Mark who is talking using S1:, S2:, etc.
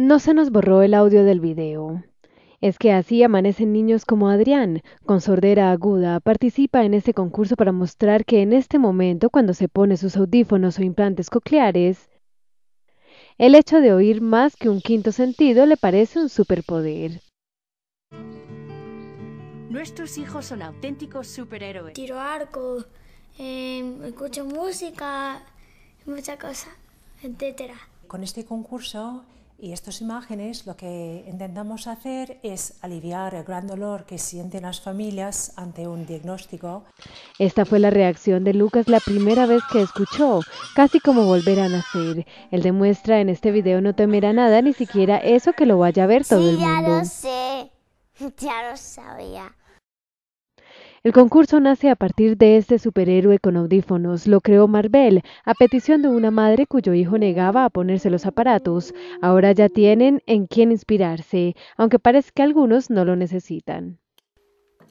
S1: No se nos borró el audio del video. Es que así amanecen niños como Adrián, con sordera aguda, participa en este concurso para mostrar que en este momento, cuando se pone sus audífonos o implantes cocleares, el hecho de oír más que un quinto sentido le parece un superpoder.
S2: Nuestros hijos son auténticos superhéroes. Tiro arco,
S3: em, escucho música, mucha cosa, etc.
S4: Con este concurso y estas imágenes lo que intentamos hacer es aliviar el gran dolor que sienten las familias ante un diagnóstico.
S1: Esta fue la reacción de Lucas la primera vez que escuchó, casi como volver a nacer. Él demuestra en este video no temerá nada, ni siquiera eso que lo vaya a ver todo el mundo. Ya lo
S5: sé, ya lo sabía.
S1: El concurso nace a partir de este superhéroe con audífonos. Lo creó Marvel a petición de una madre cuyo hijo negaba a ponerse los aparatos. Ahora ya tienen en quién inspirarse, aunque parece que algunos no lo necesitan.